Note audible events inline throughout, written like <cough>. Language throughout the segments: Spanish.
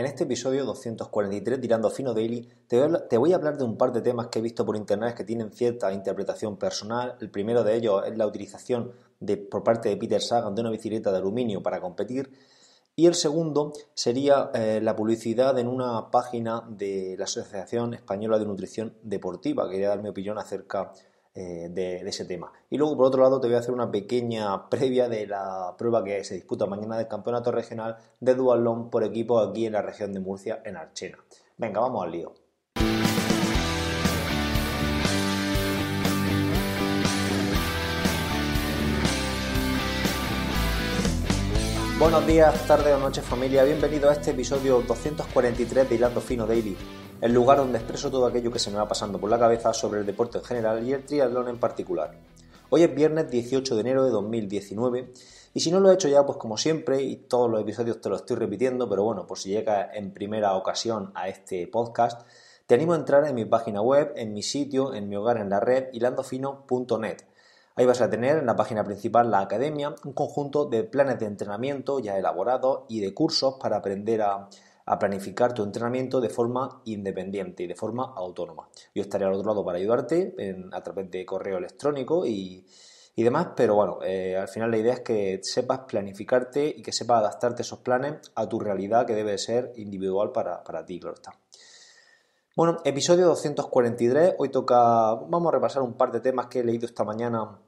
En este episodio 243 Tirando Fino Daily te voy a hablar de un par de temas que he visto por internet que tienen cierta interpretación personal. El primero de ellos es la utilización de, por parte de Peter Sagan de una bicicleta de aluminio para competir. Y el segundo sería eh, la publicidad en una página de la Asociación Española de Nutrición Deportiva. Quería dar mi opinión acerca de eh, de, ese tema. Y luego, por otro lado, te voy a hacer una pequeña previa de la prueba que se disputa mañana del Campeonato Regional de Dualón por equipo aquí en la región de Murcia, en Archena. Venga, vamos al lío. Buenos días, tarde o noches familia, bienvenido a este episodio 243 de Hilando Fino Daily, el lugar donde expreso todo aquello que se me va pasando por la cabeza sobre el deporte en general y el triatlón en particular. Hoy es viernes 18 de enero de 2019 y si no lo he hecho ya, pues como siempre, y todos los episodios te lo estoy repitiendo, pero bueno, por si llegas en primera ocasión a este podcast, te animo a entrar en mi página web, en mi sitio, en mi hogar en la red, hilandofino.net. Ahí vas a tener en la página principal la academia, un conjunto de planes de entrenamiento ya elaborados y de cursos para aprender a a planificar tu entrenamiento de forma independiente y de forma autónoma. Yo estaré al otro lado para ayudarte a través de correo electrónico y, demás, pero bueno, eh, al final la idea es que sepas planificarte y que sepas adaptarte esos planes a tu realidad que debe ser individual para, para ti, claro está. Bueno, episodio 243, hoy toca, vamos a repasar un par de temas que he leído esta mañana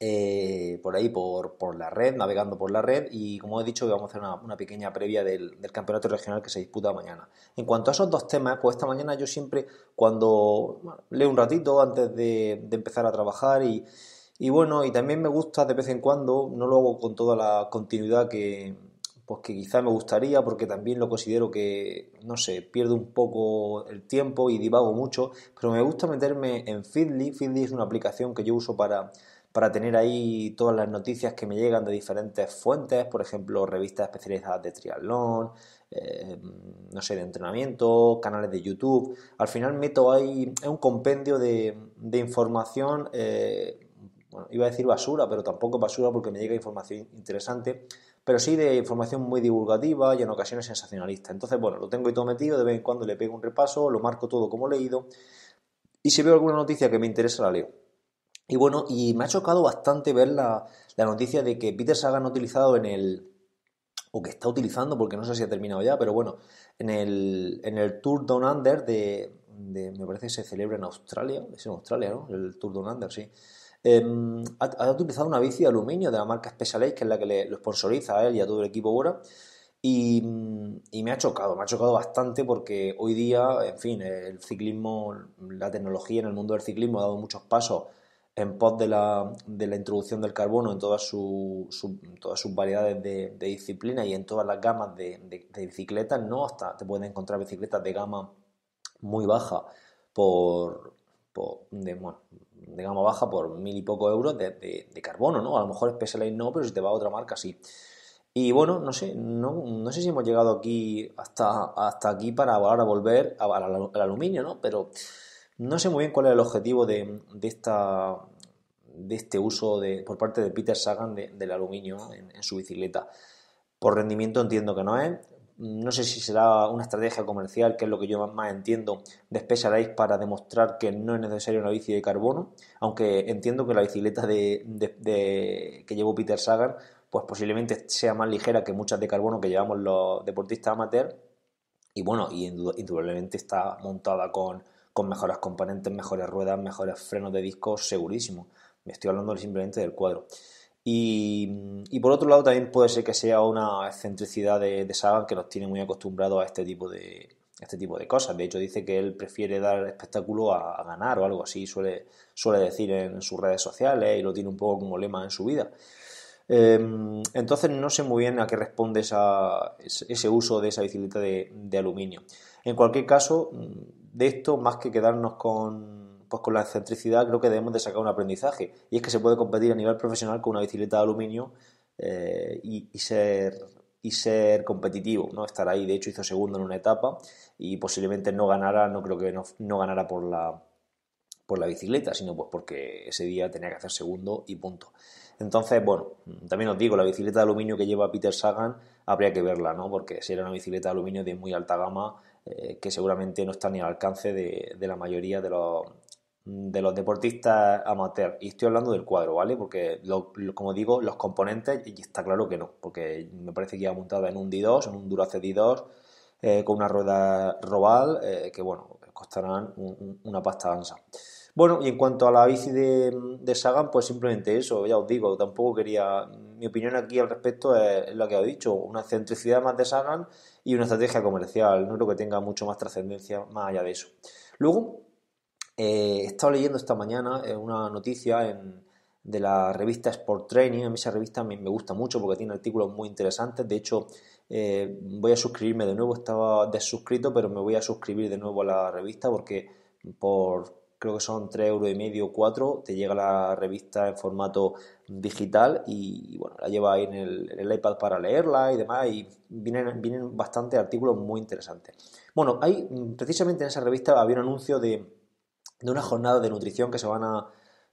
eh, por ahí, por, por, la red, navegando por la red y como he dicho vamos a hacer una, pequeña previa del, campeonato regional que se disputa mañana. En cuanto a esos dos temas, pues esta mañana yo siempre cuando leo un ratito antes de, empezar a trabajar y, bueno, y también me gusta de vez en cuando, no lo hago con toda la continuidad que pues que quizá me gustaría porque también lo considero que, no sé, pierdo un poco el tiempo y divago mucho, pero me gusta meterme en Feedly. Feedly es una aplicación que yo uso para para tener ahí todas las noticias que me llegan de diferentes fuentes, por ejemplo, revistas especializadas de triatlón, eh, no sé, de entrenamiento, canales de YouTube. Al final meto ahí un compendio de, información, eh, bueno, iba a decir basura, pero tampoco basura porque me llega información interesante, pero sí de información muy divulgativa y en ocasiones sensacionalista. Entonces, bueno, lo tengo ahí todo metido, de vez en cuando le pego un repaso, lo marco todo como leído y si veo alguna noticia que me interesa la leo. Y bueno, y me ha chocado bastante ver la, noticia de que Peter Sagan ha utilizado en el, o que está utilizando, porque no sé si ha terminado ya, pero bueno, en el, en el Tour Down Under de, me parece que se celebra en Australia, es en Australia, ¿no? El Tour Down Under, sí. Em, ha, utilizado una bici de aluminio de la marca Specialized, que es la que lo sponsoriza a él y a todo el equipo ahora y, mm, y, me ha chocado, me ha chocado bastante porque hoy día, en fin, el ciclismo, la tecnología en el mundo del ciclismo ha dado muchos pasos en pos de la, de la, introducción del carbono en todas, todas sus variedades de, de disciplinas y en todas las gamas de, bicicletas, ¿no? Hasta te pueden encontrar bicicletas de gama muy baja por, de, gama baja por mil y poco euros de, carbono, ¿no? A lo mejor Specialized no, pero si te va a otra marca sí. Y bueno, no sé, no, no, sé si hemos llegado aquí hasta, hasta aquí para ahora volver al, al aluminio, ¿no? Pero no sé muy bien cuál es el objetivo de, esta, de este uso de, por parte de Peter Sagan del aluminio en, su bicicleta. Por rendimiento entiendo que no es. No sé si será una estrategia comercial, que es lo que yo más entiendo, de para demostrar que no es necesario una bici de carbono, aunque entiendo que la bicicleta de, de, que llevó Peter Sagan pues posiblemente sea más ligera que muchas de carbono que llevamos los deportistas amateur y bueno, y indudablemente está montada con, con mejores componentes, mejores ruedas, mejores frenos de disco, segurísimo. Me estoy hablando simplemente del cuadro. Y, por otro lado, también puede ser que sea una excentricidad de, Sagan que nos tiene muy acostumbrados a este tipo de, este tipo de cosas. De hecho, dice que él prefiere dar espectáculo a, ganar o algo así, suele, suele decir en sus redes sociales y lo tiene un poco como lema en su vida. Em, entonces, no sé muy bien a qué responde ese uso de esa bicicleta de, aluminio. En cualquier caso, de esto, más que quedarnos con, pues con la excentricidad, creo que debemos de sacar un aprendizaje. Y es que se puede competir a nivel profesional con una bicicleta de aluminio eh, y, ser, y ser competitivo, ¿no? Estar ahí, de hecho hizo segundo en una etapa y posiblemente no ganara, no creo que no, no ganara por la, por la bicicleta, sino pues porque ese día tenía que hacer segundo y punto. Entonces, bueno, también os digo, la bicicleta de aluminio que lleva Peter Sagan habría que verla, ¿no? Porque si era una bicicleta de aluminio de muy alta gama, eh, que seguramente no está ni al alcance de, la mayoría de los, deportistas amateur Y estoy hablando del cuadro, ¿vale? Porque, como digo, los componentes y está claro que no, porque me parece que iba montada en un D2, en un Durace D2, eh, con una rueda robal, eh, que, bueno, costarán una pasta gansa. Bueno, y en cuanto a la bici de, Sagan, pues simplemente eso, ya os digo, tampoco quería, mi opinión aquí al respecto es lo que he dicho, una centricidad más de Sagan y una estrategia comercial, no creo que tenga mucho más trascendencia más allá de eso. Luego, eh, he estado leyendo esta mañana eh, una noticia de la revista Sport Training. A mí esa revista me, gusta mucho porque tiene artículos muy interesantes. De hecho, eh, voy a suscribirme de nuevo. Estaba desuscrito, pero me voy a suscribir de nuevo a la revista porque por creo que son tres euros y medio, 4, te llega la revista en formato digital y, bueno, la lleva ahí en el, iPad para leerla y demás y vienen, vienen bastante artículos muy interesantes. Bueno, hay precisamente en esa revista había un anuncio de, de una jornada de nutrición que se van a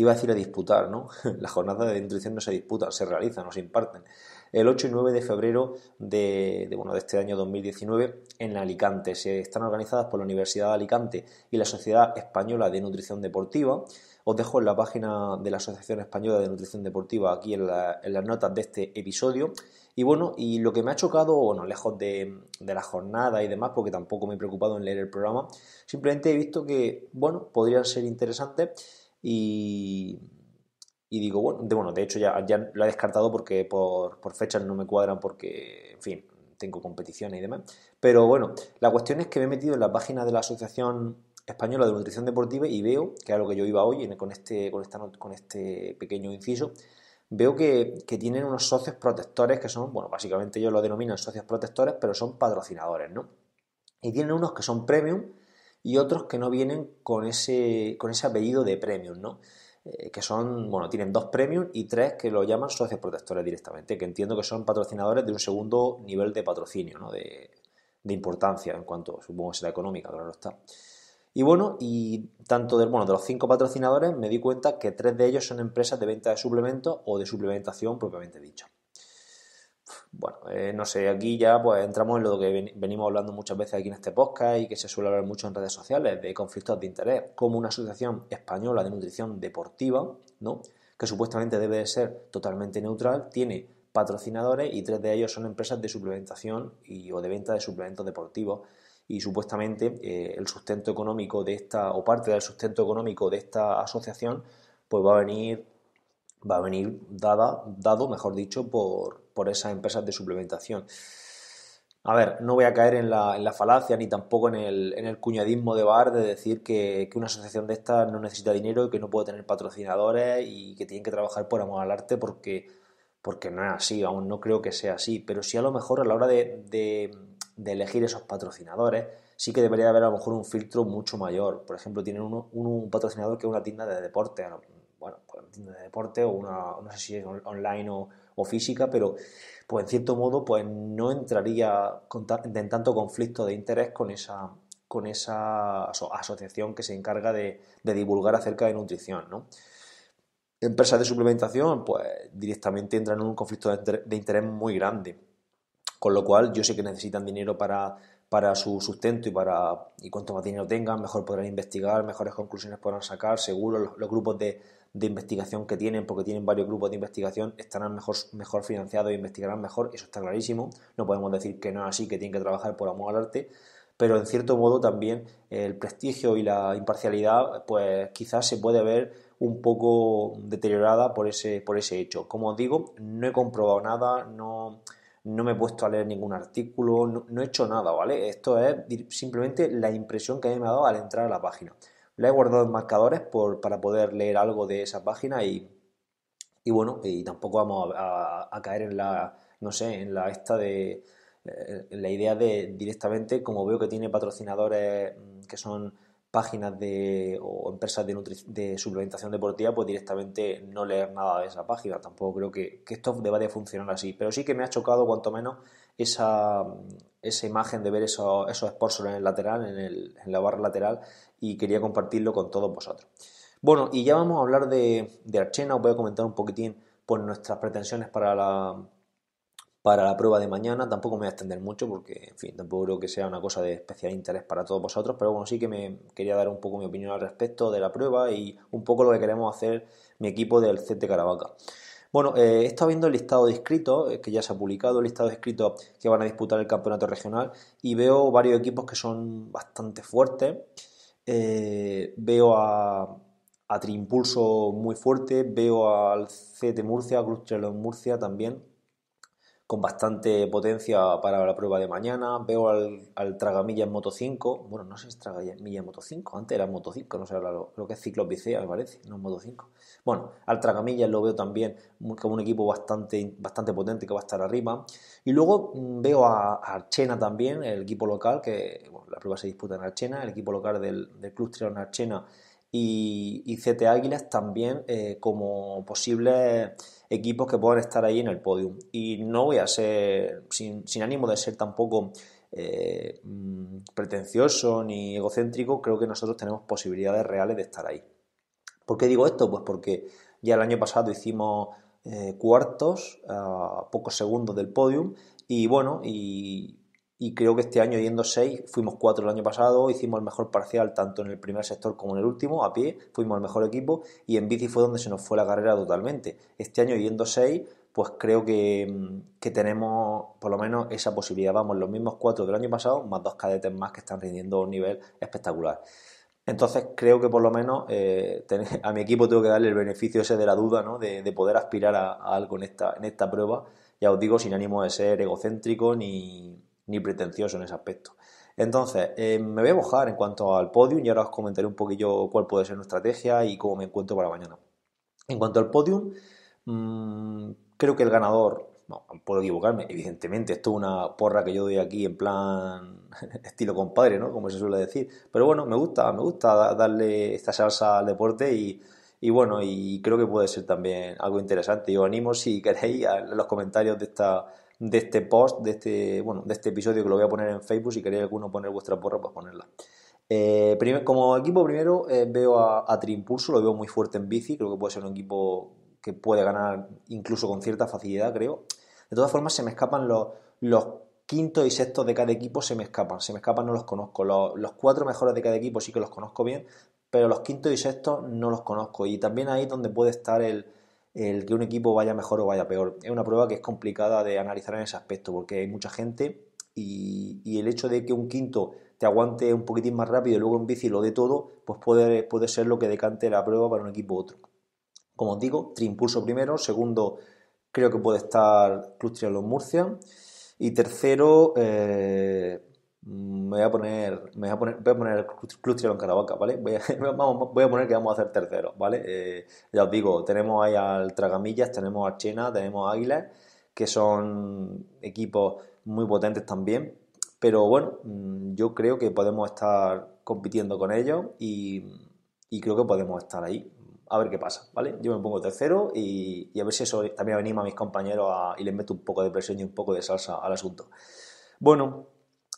iba a decir a disputar, ¿no? Las <laughs> jornadas de nutrición no se disputan, se realizan, no se imparten. El 8 y 9 de febrero de, bueno, de este año 2019 en Alicante. Se están organizadas por la Universidad de Alicante y la Sociedad Española de Nutrición Deportiva. Os dejo en la página de la Asociación Española de Nutrición Deportiva aquí en, las notas de este episodio. Y bueno, y lo que me ha chocado, bueno, lejos de, de, la jornada y demás, porque tampoco me he preocupado en leer el programa, simplemente he visto que, bueno, podrían ser interesantes y, digo, bueno de, bueno, de hecho ya, ya lo he descartado porque por, por fechas no me cuadran porque, en fin, tengo competiciones y demás. Pero bueno, la cuestión es que me he metido en la página de la Asociación Española de Nutrición Deportiva y veo, que a lo que yo iba hoy con este, con este pequeño inciso, veo que, que, tienen unos socios protectores que son, bueno, básicamente ellos lo denominan socios protectores, pero son patrocinadores, ¿no? Y tienen unos que son premium y otros que no vienen con ese, con ese apellido de premium, ¿no? Eh, que son, bueno, tienen dos premium y tres que lo llaman socios protectores directamente, que entiendo que son patrocinadores de un segundo nivel de patrocinio, ¿no? De, importancia en cuanto, supongo, la económica, claro está. Y bueno, y tanto de, bueno, de los cinco patrocinadores me di cuenta que tres de ellos son empresas de venta de suplementos o de suplementación propiamente dicho bueno, eh, no sé, aquí ya pues entramos en lo que venimos hablando muchas veces aquí en este podcast y que se suele hablar mucho en redes sociales de conflictos de interés, como una asociación española de nutrición deportiva, ¿no? que supuestamente debe ser totalmente neutral, tiene patrocinadores y tres de ellos son empresas de suplementación y, o de venta de suplementos deportivos y supuestamente eh, el sustento económico de esta o parte del sustento económico de esta asociación pues va a venir va a venir dada, dado, mejor dicho, por, por esas empresas de suplementación. A ver, no voy a caer en la, falacia ni tampoco en el, cuñadismo de bar de decir que, una asociación de estas no necesita dinero y que no puede tener patrocinadores y que tienen que trabajar por amor al arte porque, porque no es así, aún no creo que sea así, pero sí a lo mejor a la hora de, elegir esos patrocinadores sí que debería haber a lo mejor un filtro mucho mayor. Por ejemplo, tienen un, un patrocinador que es una tienda de deporte, bueno, una pues, tienda de deporte o una, no sé si es online o, física, pero pues en cierto modo pues no entraría en tanto conflicto de interés con esa, con esa asociación que se encarga de, divulgar acerca de nutrición, ¿no? Empresas de suplementación, pues directamente entran en un conflicto de interés muy grande, con lo cual yo sé que necesitan dinero para, para su sustento y para y cuanto más dinero tengan, mejor podrán investigar, mejores conclusiones podrán sacar, seguro los grupos de, de investigación que tienen, porque tienen varios grupos de investigación, estarán mejor, mejor financiados e investigarán mejor, eso está clarísimo. No podemos decir que no es así, que tienen que trabajar por amor al arte, pero en cierto modo también el prestigio y la imparcialidad, pues quizás se puede ver un poco deteriorada por ese, por ese hecho. Como os digo, no he comprobado nada, no, me he puesto a leer ningún artículo, no, he hecho nada, ¿vale? Esto es simplemente la impresión que me ha dado al entrar a la página le he guardado en marcadores para poder leer algo de esa página y, bueno, y tampoco vamos a, caer en la, no sé, en la esta de eh, la idea de directamente, como veo que tiene patrocinadores mm, que son páginas de, o empresas de, de, suplementación deportiva, pues directamente no leer nada de esa página. Tampoco creo que, que, esto deba de funcionar así. Pero sí que me ha chocado, cuanto menos, esa, imagen de ver eso esos sponsors en el lateral, en, la barra lateral, y quería compartirlo con todos vosotros. Bueno, y ya vamos a hablar de, de Archena, os voy a comentar un poquitín pues, nuestras pretensiones para la, para la prueba de mañana. Tampoco me voy a extender mucho porque, en fin, tampoco creo que sea una cosa de especial interés para todos vosotros, pero bueno, sí que me quería dar un poco mi opinión al respecto de la prueba y un poco lo que queremos hacer mi equipo del CT Caravaca. Bueno, eh, he estado viendo el listado de inscritos, eh, que ya se ha publicado, el listado de inscritos que van a disputar el campeonato regional y veo varios equipos que son bastante fuertes. Eh, veo a, a muy fuerte, veo al de Murcia, a Cruz Murcia también con bastante potencia para la prueba de mañana. Veo al, al Tragamilla en Moto 5. Bueno, no sé si es Tragamilla en Moto 5, antes era Moto 5, no sé lo, que es Ciclopicea, me parece, no es Moto 5. Bueno, al Tragamilla lo veo también como un equipo bastante, bastante potente que va a estar arriba. Y luego mm, veo a, Archena también, el equipo local, que la prueba se disputa en Archena, el equipo local del, del Club Archena y, y CT Águilas también eh, como posibles equipos que puedan estar ahí en el podium. Y no voy a ser, sin, ánimo de ser tampoco eh, mm, pretencioso ni egocéntrico, creo que nosotros tenemos posibilidades reales de estar ahí. ¿Por qué digo esto? Pues porque ya el año pasado hicimos eh, cuartos a pocos segundos del podium y bueno, y y creo que este año yendo 6, fuimos 4 el año pasado, hicimos el mejor parcial tanto en el primer sector como en el último, a pie, fuimos el mejor equipo y en bici fue donde se nos fue la carrera totalmente. Este año yendo 6, pues creo que, tenemos por lo menos esa posibilidad. Vamos, los mismos 4 del año pasado, más dos cadetes más que están rindiendo un nivel espectacular. Entonces creo que por lo menos eh, <laughs> a mi equipo tengo que darle el beneficio ese de la duda, ¿no? de, poder aspirar a, algo en esta, en esta prueba. Ya os digo, sin ánimo de ser egocéntrico ni, ni pretencioso en ese aspecto. Entonces, eh, me voy a mojar en cuanto al podium y ahora os comentaré un poquillo cuál puede ser nuestra estrategia y cómo me encuentro para mañana. En cuanto al podium, mm, creo que el ganador, no, puedo equivocarme, evidentemente, esto es una porra que yo doy aquí en plan <laughs> estilo compadre, ¿no? Como se suele decir. Pero bueno, me gusta, me gusta darle esta salsa al deporte y, bueno, y creo que puede ser también algo interesante. Yo animo si queréis a los comentarios de esta de este post, de este, bueno, de este episodio que lo voy a poner en Facebook. Si queréis alguno poner vuestra porra, pues ponerla. Eh, como equipo primero eh, veo a, tri impulso lo veo muy fuerte en bici, creo que puede ser un equipo que puede ganar incluso con cierta facilidad, creo. De todas formas, se me escapan los, los quintos y sextos de cada equipo, se me escapan, se me escapan, no los conozco. Los, cuatro mejores de cada equipo sí que los conozco bien, pero los quintos y sextos no los conozco. Y también ahí donde puede estar el, el que un equipo vaya mejor o vaya peor. Es una prueba que es complicada de analizar en ese aspecto, porque hay mucha gente y, el hecho de que un quinto te aguante un poquitín más rápido y luego un bici lo de todo, pues puede, puede ser lo que decante la prueba para un equipo u otro. Como os digo, Triimpulso primero, segundo creo que puede estar Clustria los Murcia y tercero eh, me voy a poner, me voy a poner, voy a poner en Caravaca, ¿vale? <laughs> Voy a, poner que vamos a hacer tercero, ¿vale? Eh, ya os digo, tenemos ahí al Tragamillas, tenemos a Chena, tenemos a Águila, que son equipos muy potentes también, pero bueno, mm, yo creo que podemos estar compitiendo con ellos y, creo que podemos estar ahí. A ver qué pasa, ¿vale? Yo me pongo tercero y, a ver si eso también venimos a mis compañeros y les meto un poco de presión y un poco de salsa al asunto. Bueno,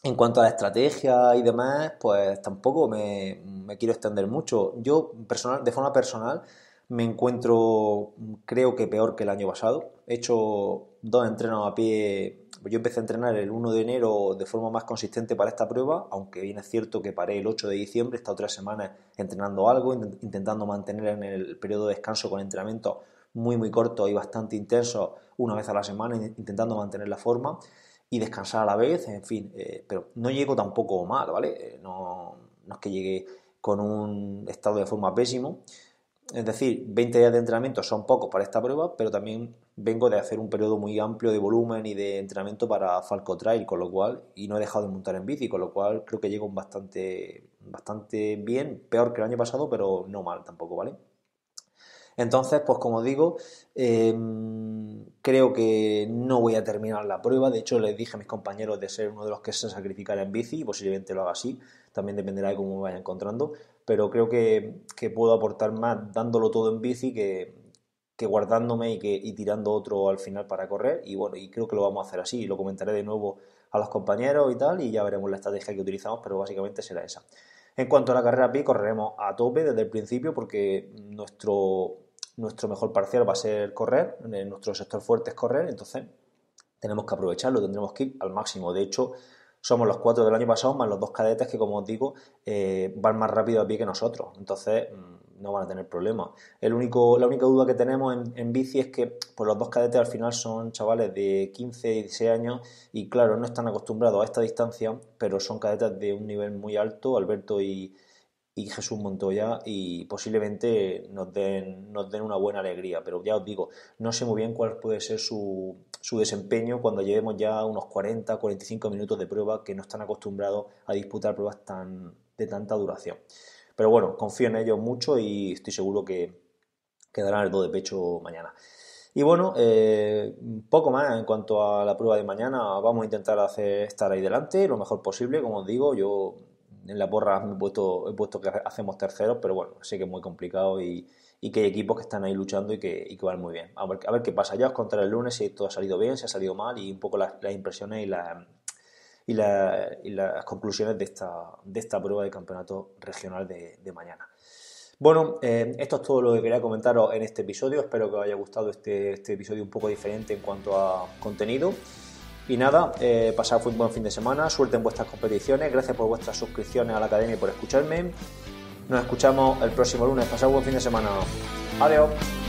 en cuanto a la estrategia y demás, pues tampoco me, quiero extender mucho. Yo, personal, de forma personal, me encuentro, creo que peor que el año pasado. He hecho dos entrenos a pie. Yo empecé a entrenar el 1 de enero de forma más consistente para esta prueba, aunque bien es cierto que paré el 8 de diciembre, he estado tres semanas entrenando algo, intentando mantener en el periodo de descanso con entrenamientos muy, muy cortos y bastante intensos, una vez a la semana, intentando mantener la forma y descansar a la vez, en fin, eh, pero no llego tampoco mal, ¿vale? Eh, no, es que llegue con un estado de forma pésimo. Es decir, 20 días de entrenamiento son pocos para esta prueba, pero también vengo de hacer un periodo muy amplio de volumen y de entrenamiento para Falco Trail, con lo cual, y no he dejado de montar en bici, con lo cual creo que llego bastante, bastante bien, peor que el año pasado, pero no mal tampoco, ¿vale? Entonces, pues como digo, em, creo que no voy a terminar la prueba. De hecho, les dije a mis compañeros de ser uno de los que se sacrificara en bici y posiblemente lo haga así. También dependerá de cómo me vaya encontrando. Pero creo que, puedo aportar más dándolo todo en bici que, guardándome y, que, tirando otro al final para correr. Y bueno, y creo que lo vamos a hacer así. Lo comentaré de nuevo a los compañeros y tal, y ya veremos la estrategia que utilizamos, pero básicamente será esa. En cuanto a la carrera PI, correremos a tope desde el principio porque nuestro, nuestro mejor parcial va a ser correr, eh, nuestro sector fuerte es correr, entonces tenemos que aprovecharlo, tendremos que ir al máximo. De hecho, somos los cuatro del año pasado más los dos cadetes que, como os digo, eh, van más rápido a pie que nosotros. Entonces, mm, no van a tener problemas. El único, la única duda que tenemos en, bici es que pues, los dos cadetes al final son chavales de 15, y 16 años y claro, no están acostumbrados a esta distancia, pero son cadetes de un nivel muy alto, Alberto y, Jesús Montoya y posiblemente nos den, nos den una buena alegría. Pero ya os digo, no sé muy bien cuál puede ser su, su desempeño cuando llevemos ya unos 40, 45 minutos de prueba que no están acostumbrados a disputar pruebas tan, de tanta duración. Pero bueno, confío en ellos mucho y estoy seguro que, quedarán el do de pecho mañana. Y bueno, eh, poco más en cuanto a la prueba de mañana. Vamos a intentar hacer, estar ahí delante lo mejor posible. Como os digo, yo en la porra he puesto, he puesto que hacemos terceros, pero bueno, sé que es muy complicado y, y que hay equipos que están ahí luchando y que, y que van muy bien. A ver, qué pasa. Ya os contaré el lunes si todo ha salido bien, si ha salido mal y un poco las impresiones y las y, las conclusiones de esta, de esta, prueba de campeonato regional de, mañana. Bueno, eh, esto es todo lo que quería comentaros en este episodio. Espero que os haya gustado este, este episodio un poco diferente en cuanto a contenido. Y nada, eh, pasad un buen fin de semana, suerte vuestras competiciones, gracias por vuestras suscripciones a la academia y por escucharme. Nos escuchamos el próximo lunes, pasad un buen fin de semana. Adiós.